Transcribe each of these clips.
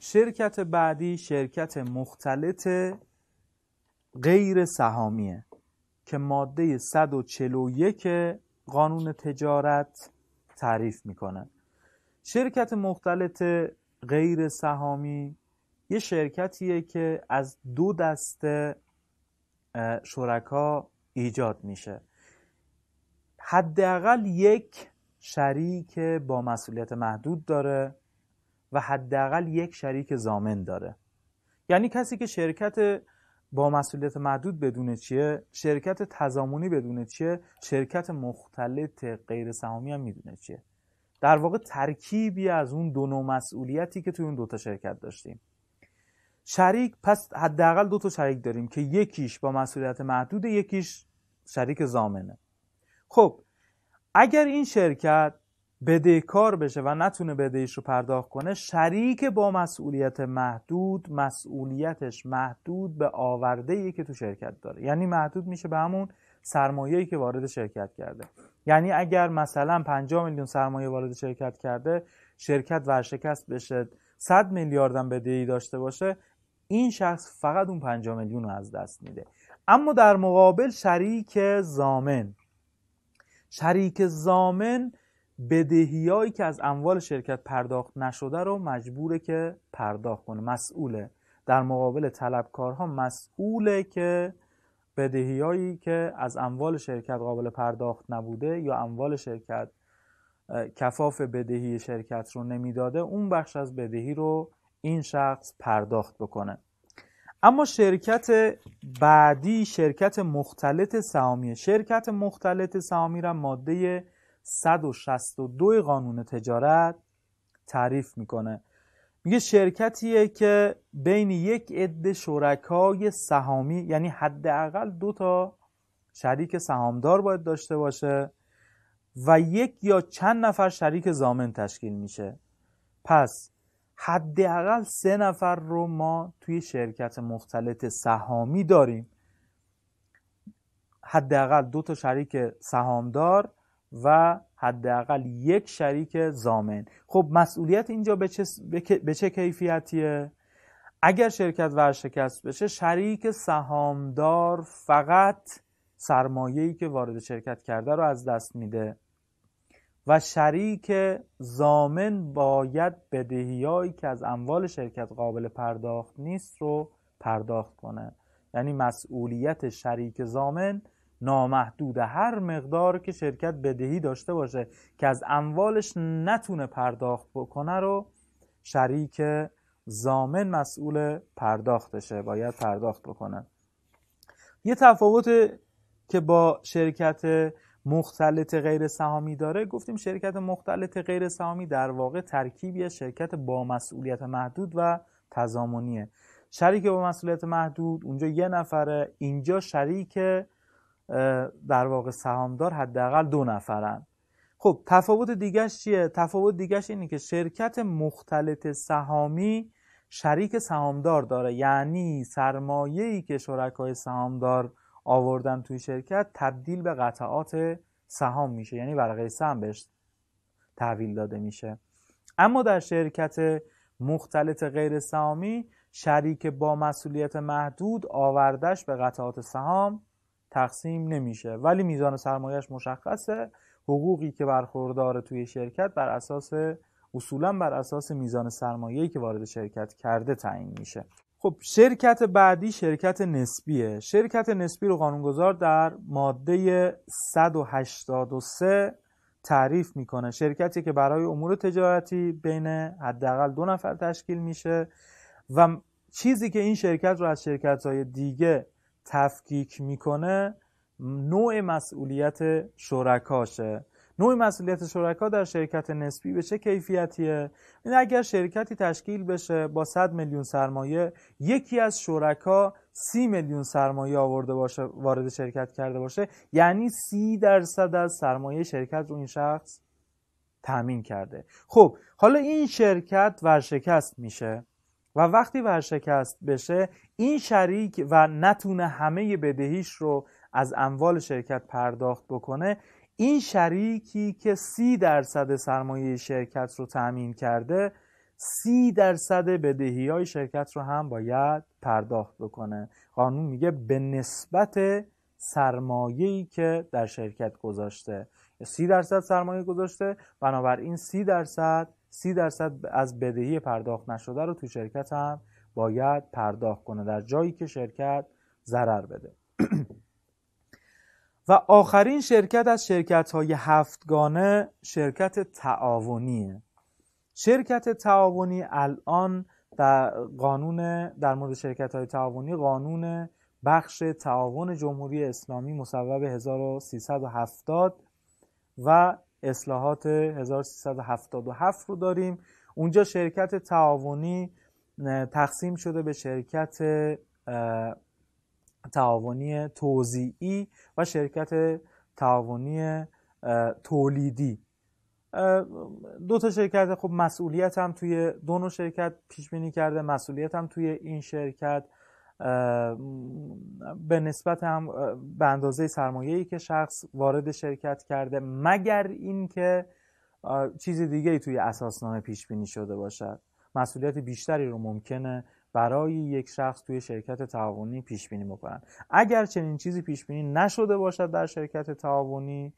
شرکت بعدی شرکت مختلط غیر سهامیه که ماده 141 قانون تجارت تعریف میکنه شرکت مختلط غیر سهامی یه شرکتیه که از دو دسته شرکا ایجاد میشه حداقل یک شریک با مسئولیت محدود داره و حداقل یک شریک زامن داره یعنی کسی که شرکت با مسئولیت محدود بدونه چیه شرکت تضامنی بدونه چیه شرکت مختلط غیر سهامی هم میدونه چیه در واقع ترکیبی از اون دو نوع مسئولیتی که توی اون دوتا شرکت داشتیم شریک پس حداقل دو تا شریک داریم که یکیش با مسئولیت محدود یکیش شریک زامنه خب اگر این شرکت بدهکار بشه و نتونه بدهیش رو پرداخت کنه شریک با مسئولیت محدود مسئولیتش محدود به آورده که تو شرکت داره یعنی محدود میشه به همون سرمایه‌ای که وارد شرکت کرده یعنی اگر مثلا 50 میلیون سرمایه وارد شرکت کرده شرکت ورشکست بشه 100 میلیاردم بدهی داشته باشه این شخص فقط اون 5 میلیون رو از دست میده اما در مقابل شریک زامن شریک زامن بدهیایی که از اموال شرکت پرداخت نشده رو مجبوره که پرداخت کنه مسئوله در مقابل طلبکارها مسئوله که بدهیایی که از اموال شرکت قابل پرداخت نبوده یا اموال شرکت کفاف بدهی شرکت رو نمیداده اون بخش از بدهی رو این شخص پرداخت بکنه اما شرکت بعدی شرکت مختلط سهامی شرکت مختلط سهامی را ماده 162 قانون تجارت تعریف میکنه میگه شرکتیه که بین یک عده شرکای سهامی یعنی حداقل دو تا شریک سهامدار باید داشته باشه و یک یا چند نفر شریک زامن تشکیل میشه پس حداقل سه نفر رو ما توی شرکت مختلط سهامی داریم حداقل دو تا شریک سهامدار و حداقل یک شریک زامن خب مسئولیت اینجا به چه, به چه کیفیتیه اگر شرکت ورشکست بشه شریک سهامدار فقط سرمایه‌ای که وارد شرکت کرده رو از دست میده و شریک زامن باید بدهیایی که از اموال شرکت قابل پرداخت نیست رو پرداخت کنه یعنی مسئولیت شریک زامن نامحدود هر مقدار که شرکت بدهی داشته باشه که از اموالش نتونه پرداخت بکنه رو شریک زامن مسئول پرداختشه باید پرداخت بکنه یه تفاوت که با شرکت مختلط غیر سهامی داره گفتیم شرکت مختلط غیر سهامی در واقع ترکیبی از شرکت با مسئولیت محدود و تضامنیه شریک با مسئولیت محدود اونجا یه نفره اینجا شریک در واقع سهامدار حداقل دو نفرن خب تفاوت دیگه چیه تفاوت دیگه اینه که شرکت مختلط سهامی شریک سهامدار داره یعنی سرمایه‌ای که شرکای سهامدار آوردن توی شرکت تبدیل به قطعات سهام میشه یعنی ورقه سهم بهش تحویل داده میشه اما در شرکت مختلط غیر سهامی شریک با مسئولیت محدود آوردش به قطعات سهام تقسیم نمیشه ولی میزان سرمایهش مشخصه حقوقی که برخوردار توی شرکت بر اساس اصولا بر اساس میزان سرمایه‌ای که وارد شرکت کرده تعیین میشه خب شرکت بعدی شرکت نسبیه شرکت نسبی رو قانونگذار در ماده 183 تعریف میکنه شرکتی که برای امور تجارتی بین حداقل دو نفر تشکیل میشه و چیزی که این شرکت رو از شرکت های دیگه تفکیک میکنه نوع مسئولیت شرکاشه نوع مسئولیت شرکا در شرکت نسبی به چه کیفیتیه این اگر شرکتی تشکیل بشه با 100 میلیون سرمایه یکی از شرکا 30 میلیون سرمایه آورده باشه وارد شرکت کرده باشه یعنی 30 درصد از سرمایه شرکت رو این شخص تامین کرده خب حالا این شرکت ورشکست میشه و وقتی ورشکست بشه این شریک و نتونه همه بدهیش رو از اموال شرکت پرداخت بکنه این شریکی که سی درصد سرمایه شرکت رو تأمین کرده سی درصد بدهی های شرکت رو هم باید پرداخت بکنه قانون میگه به نسبت سرمایه‌ای که در شرکت گذاشته سی درصد سرمایه گذاشته بنابراین سی درصد سی درصد از بدهی پرداخت نشده رو تو شرکت هم باید پرداخت کنه در جایی که شرکت ضرر بده و آخرین شرکت از شرکت های هفتگانه شرکت تعاونیه شرکت تعاونی الان در قانون در مورد شرکت های تعاونی قانون بخش تعاون جمهوری اسلامی مصوب 1370 و اصلاحات 1377 رو داریم اونجا شرکت تعاونی تقسیم شده به شرکت تعاونی توزیعی و شرکت تعاونی تولیدی دو تا شرکت خب مسئولیت هم توی دو نوع شرکت پیش بینی کرده مسئولیت هم توی این شرکت به نسبت هم به اندازه ای که شخص وارد شرکت کرده مگر اینکه چیز دیگه ای توی اساسنامه پیش بینی شده باشد مسئولیت بیشتری رو ممکنه برای یک شخص توی شرکت تعاونی پیش بینی بکنن اگر چنین چیزی پیش بینی نشده باشد در شرکت تعاونی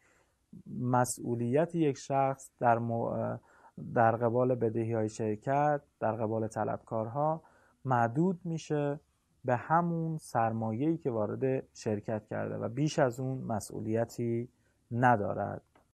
مسئولیت یک شخص در, در قبال بدهی های شرکت در قبال طلبکارها محدود میشه به همون سرمایه‌ای که وارد شرکت کرده و بیش از اون مسئولیتی ندارد